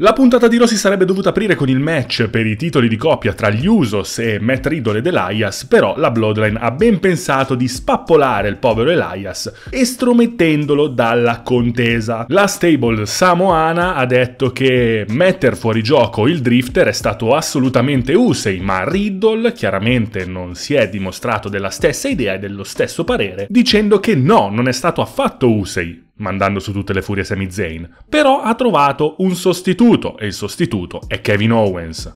La puntata di Rossi sarebbe dovuta aprire con il match per i titoli di coppia tra gli Usos e Matt Riddle ed Elias, però la Bloodline ha ben pensato di spappolare il povero Elias, estromettendolo dalla contesa. La stable samoana ha detto che mettere fuori gioco il Drifter è stato assolutamente Usei, ma Riddle chiaramente non si è dimostrato della stessa idea e dello stesso parere, dicendo che no, non è stato affatto Usei, mandando su tutte le furie Sami Zayn, però ha trovato un sostituto e il sostituto è Kevin Owens.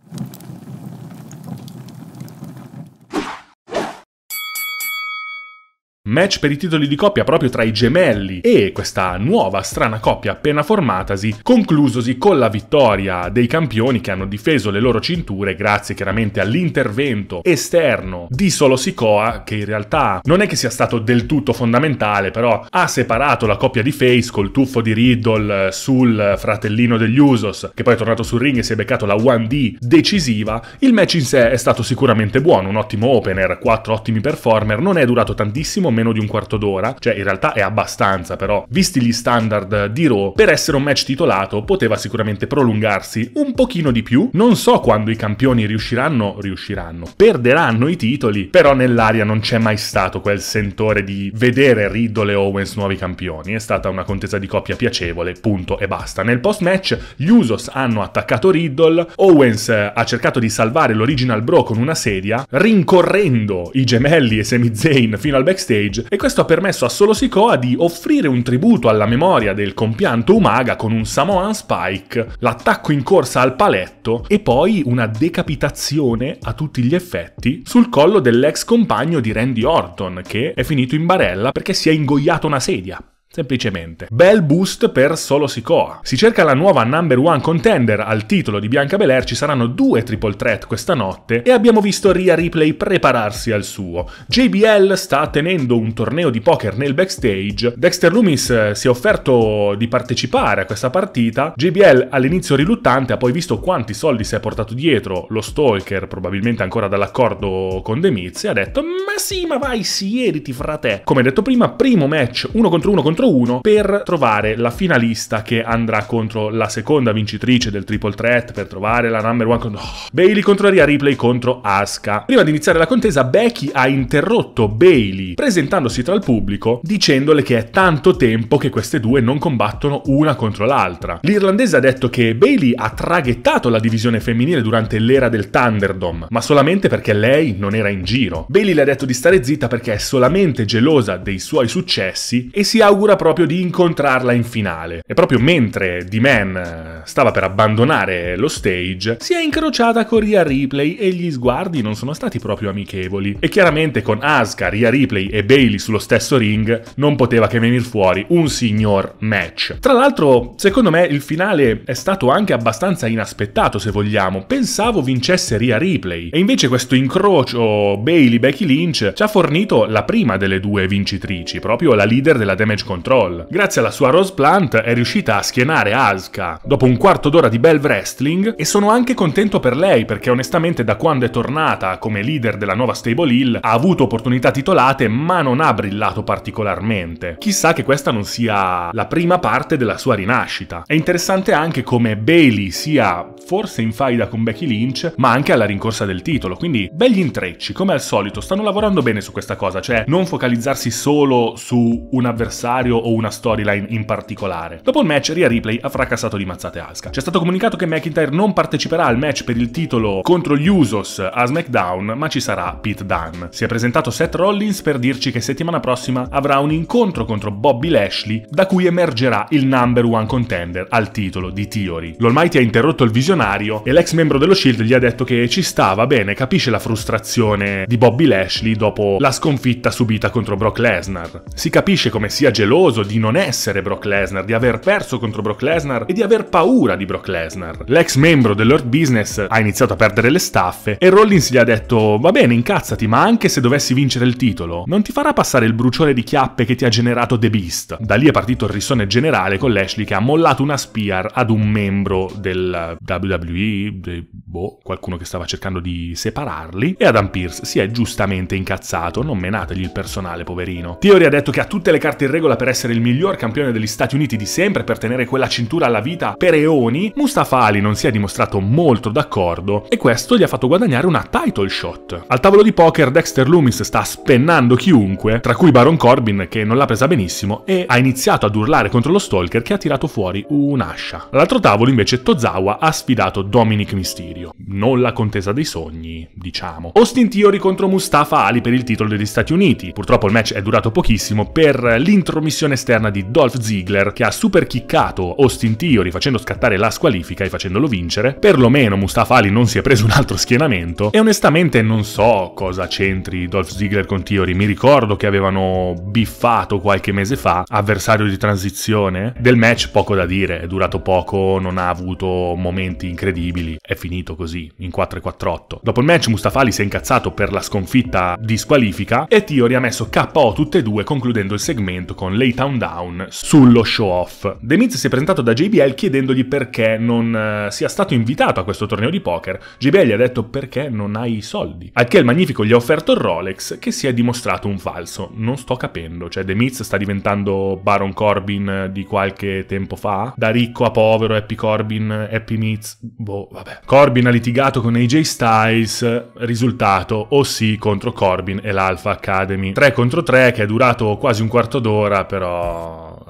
match per i titoli di coppia proprio tra i gemelli e questa nuova strana coppia appena formatasi, conclusosi con la vittoria dei campioni che hanno difeso le loro cinture grazie chiaramente all'intervento esterno di Solo Sikoa che in realtà non è che sia stato del tutto fondamentale, però ha separato la coppia di Face col tuffo di Riddle sul fratellino degli Usos, che poi è tornato sul ring e si è beccato la 1D decisiva. Il match in sé è stato sicuramente buono, un ottimo opener, quattro ottimi performer, non è durato tantissimo, meno di un quarto d'ora, cioè in realtà è abbastanza però, visti gli standard di Raw, per essere un match titolato poteva sicuramente prolungarsi un pochino di più, non so quando i campioni riusciranno, riusciranno, perderanno i titoli, però nell'aria non c'è mai stato quel sentore di vedere Riddle e Owens nuovi campioni, è stata una contesa di coppia piacevole, punto e basta. Nel post match gli Usos hanno attaccato Riddle, Owens eh, ha cercato di salvare l'original bro con una sedia, rincorrendo i gemelli e Semi Zayn fino al backstage, Cage e questo ha permesso a Solo Sikoa di offrire un tributo alla memoria del compianto Umaga con un Samoan Spike, l'attacco in corsa al paletto e poi una decapitazione a tutti gli effetti sul collo dell'ex compagno di Randy Orton che è finito in barella perché si è ingoiato una sedia. Semplicemente. Bel boost per solo Sikoa. Si cerca la nuova number one contender al titolo di Bianca Belair, ci saranno due triple threat questa notte e abbiamo visto Ria Ripley prepararsi al suo. JBL sta tenendo un torneo di poker nel backstage, Dexter Loomis eh, si è offerto di partecipare a questa partita, JBL all'inizio riluttante ha poi visto quanti soldi si è portato dietro lo stalker, probabilmente ancora dall'accordo con The Miz, e ha detto ma sì ma vai siediti frate. Come detto prima, primo match 1 contro 1 contro contro 1 per trovare la finalista che andrà contro la seconda vincitrice del triple threat per trovare la number one contro... Oh. Bailey contro Rhea Ripley contro Asuka. Prima di iniziare la contesa Becky ha interrotto Bailey presentandosi tra il pubblico dicendole che è tanto tempo che queste due non combattono una contro l'altra. L'irlandese ha detto che Bailey ha traghettato la divisione femminile durante l'era del Thunderdome, ma solamente perché lei non era in giro. Bailey le ha detto di stare zitta perché è solamente gelosa dei suoi successi e si augura paura proprio di incontrarla in finale. E proprio mentre D-Man eh, stava per abbandonare lo stage, si è incrociata con Ria Ripley e gli sguardi non sono stati proprio amichevoli. E chiaramente con Asuka, Ria Ripley e Bailey sullo stesso ring non poteva che venire fuori un signor match. Tra l'altro, secondo me il finale è stato anche abbastanza inaspettato, se vogliamo. Pensavo vincesse Ria Ripley e invece questo incrocio Bailey-Becky Lynch ci ha fornito la prima delle due vincitrici, proprio la leader della Damage Control Control. Grazie alla sua Rose Plant è riuscita a schienare Asuka dopo un quarto d'ora di bel wrestling e sono anche contento per lei perché onestamente da quando è tornata come leader della nuova Stable Hill ha avuto opportunità titolate ma non ha brillato particolarmente. Chissà che questa non sia la prima parte della sua rinascita. È interessante anche come Bailey sia forse in faida con Becky Lynch ma anche alla rincorsa del titolo, quindi begli intrecci come al solito, stanno lavorando bene su questa cosa, cioè non focalizzarsi solo su un avversario avversario o una storyline in particolare. Dopo il match Ria Ripley ha fracassato di mazzate Asuka. C'è stato comunicato che McIntyre non parteciperà al match per il titolo contro gli Usos a SmackDown, ma ci sarà Pete Dunne. Si è presentato Seth Rollins per dirci che settimana prossima avrà un incontro contro Bobby Lashley da cui emergerà il number one contender al titolo di Theory. L'Almighty ha interrotto il visionario e l'ex membro dello Shield gli ha detto che ci sta, va bene, capisce la frustrazione di Bobby Lashley dopo la sconfitta subita contro Brock Lesnar. Si capisce come sia geloso geloso di non essere Brock Lesnar, di aver perso contro Brock Lesnar e di aver paura di Brock Lesnar. L'ex membro dell'Earth Business ha iniziato a perdere le staffe e Rollins gli ha detto va bene incazzati ma anche se dovessi vincere il titolo non ti farà passare il bruciore di chiappe che ti ha generato The Beast. Da lì è partito il rissone generale con Lashley che ha mollato una spear ad un membro del WWE, de, boh, qualcuno che stava cercando di separarli e Adam Pierce si è giustamente incazzato, non menategli il personale poverino. Theory ha detto che ha tutte le carte in regola per essere il miglior campione degli Stati Uniti di sempre, per tenere quella cintura alla vita per eoni, Mustafa Ali non si è dimostrato molto d'accordo e questo gli ha fatto guadagnare una title shot. Al tavolo di poker Dexter Loomis sta spennando chiunque, tra cui Baron Corbin che non l'ha presa benissimo e ha iniziato ad urlare contro lo Stalker che ha tirato fuori un'ascia. All'altro tavolo invece Tozawa ha sfidato Dominic Mysterio. Non la contesa dei sogni, diciamo. Austin Theory contro Mustafa Ali per il titolo degli Stati Uniti. Purtroppo il match è durato pochissimo per l'intromissione missione esterna di Dolph Ziggler, che ha superchiccato Austin Theory facendo scattare la squalifica e facendolo vincere. Perlomeno Mustafa Ali non si è preso un altro schienamento e onestamente non so cosa c'entri Dolph Ziggler con Theory. Mi ricordo che avevano biffato qualche mese fa, avversario di transizione. Del match poco da dire, è durato poco, non ha avuto momenti incredibili, è finito così, in 4-4-8. Dopo il match Mustafa Ali si è incazzato per la sconfitta di squalifica e Theory ha messo KO tutte e due concludendo il segmento con Town Down sullo show off. The Miz si è presentato da JBL chiedendogli perché non eh, sia stato invitato a questo torneo di poker. JBL gli ha detto perché non hai i soldi. Al che il Magnifico gli ha offerto il Rolex che si è dimostrato un falso. Non sto capendo, cioè The Miz sta diventando Baron Corbin eh, di qualche tempo fa? Da ricco a povero, Happy Corbin, Happy Miz, boh vabbè. Corbin ha litigato con AJ Styles, risultato OC contro Corbin e l'Alpha Academy. 3 contro 3 che è durato quasi un quarto d'ora però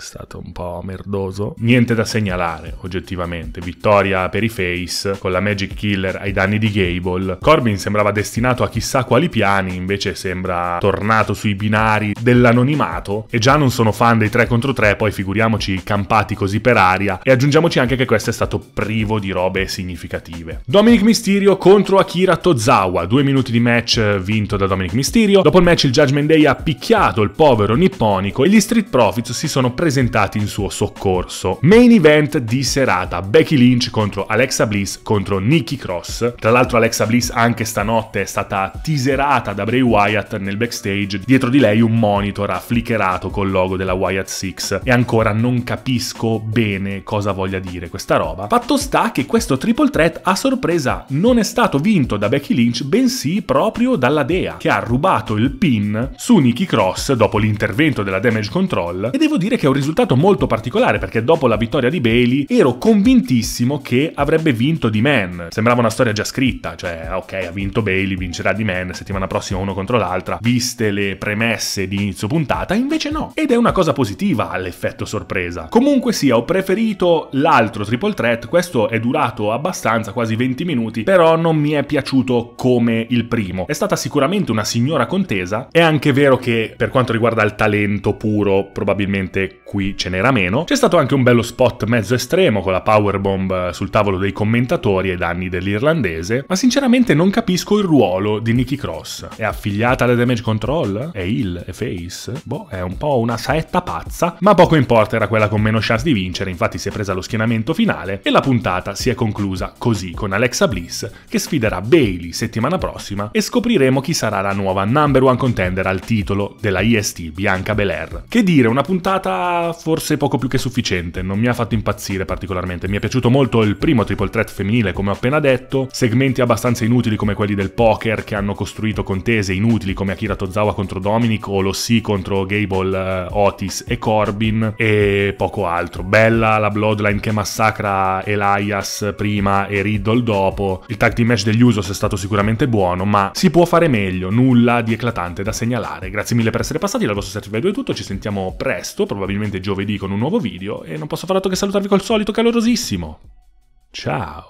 stato un po' merdoso. Niente da segnalare, oggettivamente. Vittoria per i Face, con la Magic Killer ai danni di Gable. Corbin sembrava destinato a chissà quali piani, invece sembra tornato sui binari dell'anonimato. E già non sono fan dei 3 contro 3, poi figuriamoci campati così per aria. E aggiungiamoci anche che questo è stato privo di robe significative. Dominic Mysterio contro Akira Tozawa. Due minuti di match eh, vinto da Dominic Mysterio. Dopo il match il Judgment Day ha picchiato il povero nipponico e gli Street Profits si sono presi presentati in suo soccorso. Main event di serata, Becky Lynch contro Alexa Bliss contro Nikki Cross. Tra l'altro Alexa Bliss anche stanotte è stata teaserata da Bray Wyatt nel backstage, dietro di lei un monitor afflicherato col logo della Wyatt 6 e ancora non capisco bene cosa voglia dire questa roba. Fatto sta che questo triple threat a sorpresa non è stato vinto da Becky Lynch, bensì proprio dalla Dea, che ha rubato il pin su Nikki Cross dopo l'intervento della Damage Control e devo dire che è un risultato molto particolare perché dopo la vittoria di Bailey ero convintissimo che avrebbe vinto di Man. Sembrava una storia già scritta, cioè ok ha vinto Bailey, vincerà di Man settimana prossima uno contro l'altra, viste le premesse di inizio puntata, invece no. Ed è una cosa positiva all'effetto sorpresa. Comunque sia, ho preferito l'altro triple threat, questo è durato abbastanza, quasi 20 minuti, però non mi è piaciuto come il primo. È stata sicuramente una signora contesa, è anche vero che per quanto riguarda il talento puro, probabilmente qui ce n'era meno. C'è stato anche un bello spot mezzo estremo con la powerbomb eh, sul tavolo dei commentatori ai danni dell'irlandese, ma sinceramente non capisco il ruolo di Nikki Cross. È affiliata alla Damage Control? È il? È face? Boh, è un po' una saetta pazza, ma poco importa, era quella con meno chance di vincere, infatti si è presa lo schienamento finale e la puntata si è conclusa così con Alexa Bliss che sfiderà Bailey settimana prossima e scopriremo chi sarà la nuova number one contender al titolo della IST Bianca Belair. Che dire, una puntata forse poco più che sufficiente, non mi ha fatto impazzire particolarmente. Mi è piaciuto molto il primo triple threat femminile, come ho appena detto, segmenti abbastanza inutili come quelli del poker che hanno costruito contese inutili come Akira Tozawa contro Dominic o lo sì contro Gable, eh, Otis e Corbin e poco altro. Bella la Bloodline che massacra Elias prima e Riddle dopo. Il tag team match degli Usos è stato sicuramente buono, ma si può fare meglio, nulla di eclatante da segnalare. Grazie mille per essere passati, dal vostro servizio è tutto, ci sentiamo presto, probabilmente probabilmente giovedì con un nuovo video e non posso far altro che salutarvi col solito calorosissimo. Ciao!